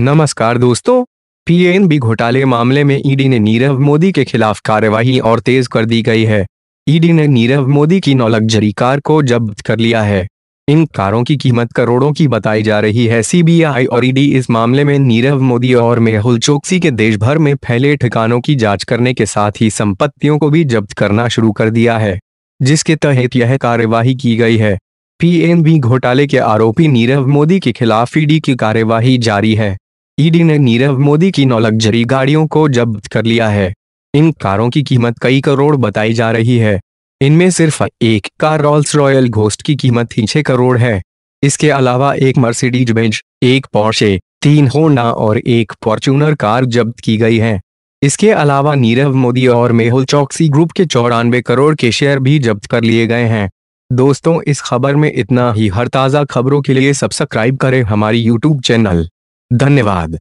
नमस्कार दोस्तों पीएनबी घोटाले मामले में ईडी ने नीरव मोदी के खिलाफ कार्यवाही और तेज कर दी गई है ईडी ने नीरव मोदी की नौ लग्जरी कार को जब्त कर लिया है इन कारों की कीमत करोड़ों की बताई जा रही है सीबीआई और ईडी इस मामले में नीरव मोदी और मेहुल चोकसी के देश भर में फैले ठिकानों की जांच करने के साथ ही संपत्तियों को भी जब्त करना शुरू कर दिया है जिसके तहत यह कार्यवाही की गई है पीएनबी घोटाले के आरोपी नीरव मोदी के खिलाफ ईडी की कार्यवाही जारी है ईडी ने नीरव मोदी की नौ लग्जरी गाड़ियों को जब्त कर लिया है इन कारों की कीमत कई करोड़ बताई जा रही है इनमें सिर्फ एक कार रॉल्स रॉयल घोस्ट की कीमत ही छह करोड़ है इसके अलावा एक मर्सिडीज बेंज एक पौशे तीन होंडा और एक फॉर्चूनर कार जब्त की गई है इसके अलावा नीरव मोदी और मेहुल चौकसी ग्रुप के चौरानवे करोड़ के शेयर भी जब्त कर लिए गए हैं दोस्तों इस खबर में इतना ही हर ताज़ा खबरों के लिए सब्सक्राइब करें हमारी यूट्यूब चैनल धन्यवाद